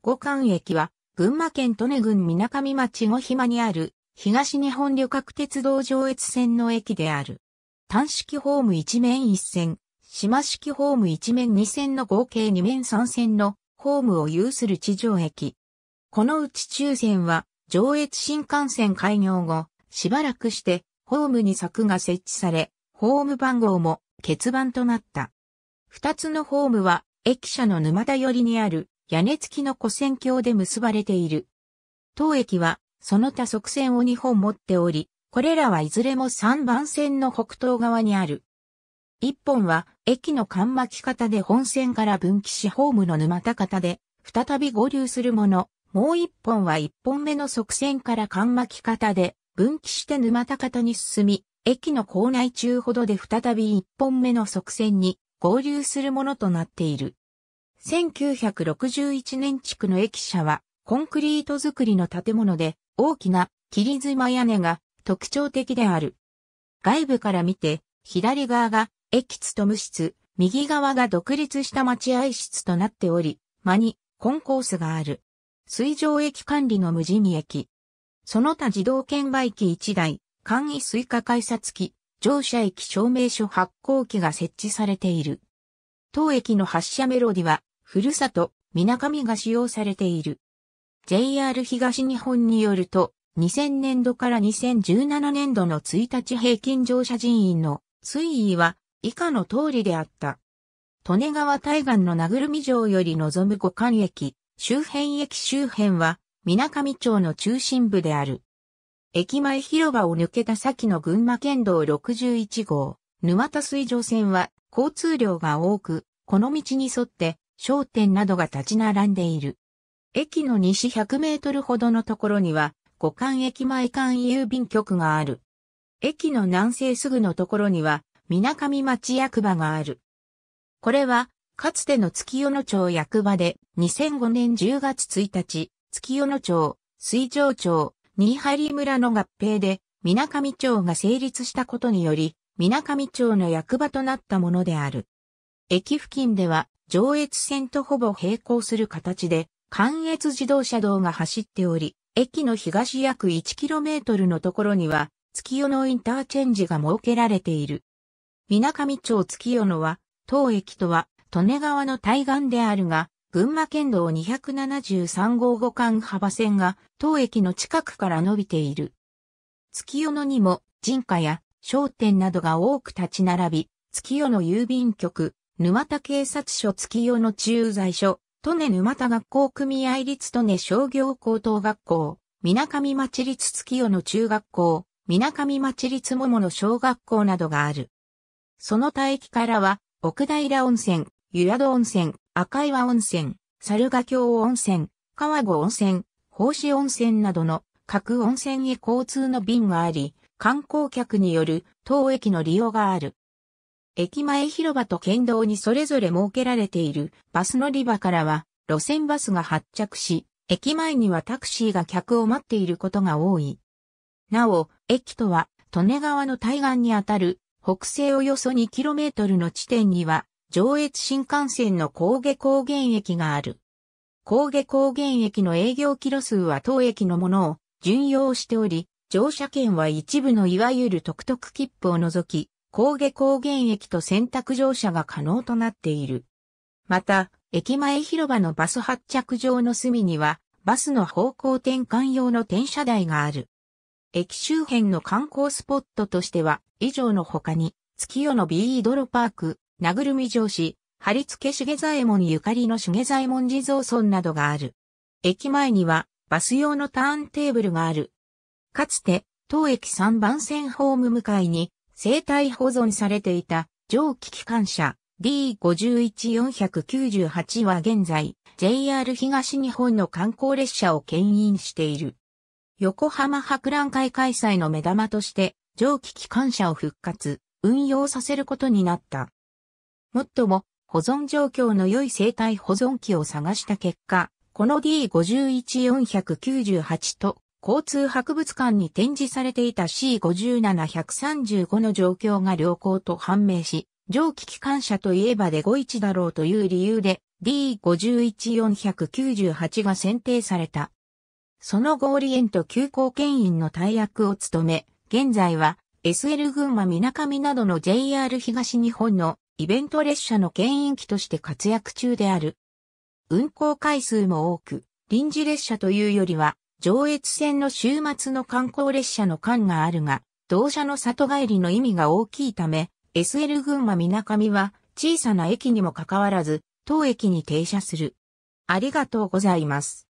五間駅は、群馬県利根郡水上町五島にある、東日本旅客鉄道上越線の駅である。単式ホーム一面一線、島式ホーム一面二線の合計二面三線のホームを有する地上駅。このうち中線は、上越新幹線開業後、しばらくして、ホームに柵が設置され、ホーム番号も、欠番となった。二つのホームは、駅舎の沼田寄りにある、屋根付きの古線橋で結ばれている。当駅は、その他側線を2本持っており、これらはいずれも3番線の北東側にある。1本は、駅の間巻き方で本線から分岐しホームの沼田方で、再び合流するもの、もう1本は1本目の側線から間巻き方で、分岐して沼田方に進み、駅の構内中ほどで再び1本目の側線に合流するものとなっている。1961年地区の駅舎は、コンクリート造りの建物で、大きな切妻屋根が特徴的である。外部から見て、左側が駅務務室、右側が独立した待合室となっており、間にコンコースがある。水上駅管理の無人駅。その他自動券売機1台、簡易水化改札機、乗車駅証明書発行機が設置されている。当駅の発車メロディは、ふるさと、水上が使用されている。JR 東日本によると、2000年度から2017年度の1日平均乗車人員の推移は以下の通りであった。利根川対岸の名み城より望む五貫駅、周辺駅周辺は、水上町の中心部である。駅前広場を抜けた先の群馬県道61号、沼田水上線は交通量が多く、この道に沿って商店などが立ち並んでいる。駅の西100メートルほどのところには、五間駅前間郵便局がある。駅の南西すぐのところには、水上町役場がある。これは、かつての月夜野町役場で、2005年10月1日、月夜野町、水上町、新張村の合併で、水上町が成立したことにより、水上町の役場となったものである。駅付近では、上越線とほぼ並行する形で、関越自動車道が走っており、駅の東約 1km のところには、月夜野インターチェンジが設けられている。水上町月夜野は、当駅とは、利根川の対岸であるが、群馬県道273号五間幅線が、当駅の近くから伸びている。月夜野にも、人家や商店などが多く立ち並び、月夜野郵便局、沼田警察署月夜の駐在所、利根沼田学校組合立利根商業高等学校、水上町立月夜の中学校、水上町立桃の小学校などがある。その帯域からは、奥平温泉、湯宿温泉、赤岩温泉、猿ヶ京温泉、川後温泉、宝子温泉などの各温泉へ交通の便があり、観光客による当駅の利用がある。駅前広場と県道にそれぞれ設けられているバス乗り場からは路線バスが発着し、駅前にはタクシーが客を待っていることが多い。なお、駅とは、利根川の対岸にあたる北西およそ 2km の地点には、上越新幹線の高下高原駅がある。高下高原駅の営業キロ数は当駅のものを順用しており、乗車券は一部のいわゆる特特切符を除き、高下高原駅と選択乗車が可能となっている。また、駅前広場のバス発着場の隅には、バスの方向転換用の転車台がある。駅周辺の観光スポットとしては、以上の他に、月夜のビードロパーク、名ぐるみ城市、張付茂左衛門ゆかりの茂左衛門地蔵村などがある。駅前には、バス用のターンテーブルがある。かつて、当駅3番線ホーム向かいに、生体保存されていた蒸気機関車 D51498 は現在 JR 東日本の観光列車を牽引している。横浜博覧会開催の目玉として蒸気機関車を復活、運用させることになった。もっとも保存状況の良い生体保存機を探した結果、この D51498 と交通博物館に展示されていた C57135 の状況が良好と判明し、蒸気機関車といえばで5チだろうという理由で D51498 が選定された。その合理リエント急行牽引の大役を務め、現在は SL 群馬みなかみなどの JR 東日本のイベント列車の牽引機として活躍中である。運行回数も多く、臨時列車というよりは上越線の週末の観光列車の間があるが、同社の里帰りの意味が大きいため、SL 群馬みなかみは小さな駅にもかかわらず、当駅に停車する。ありがとうございます。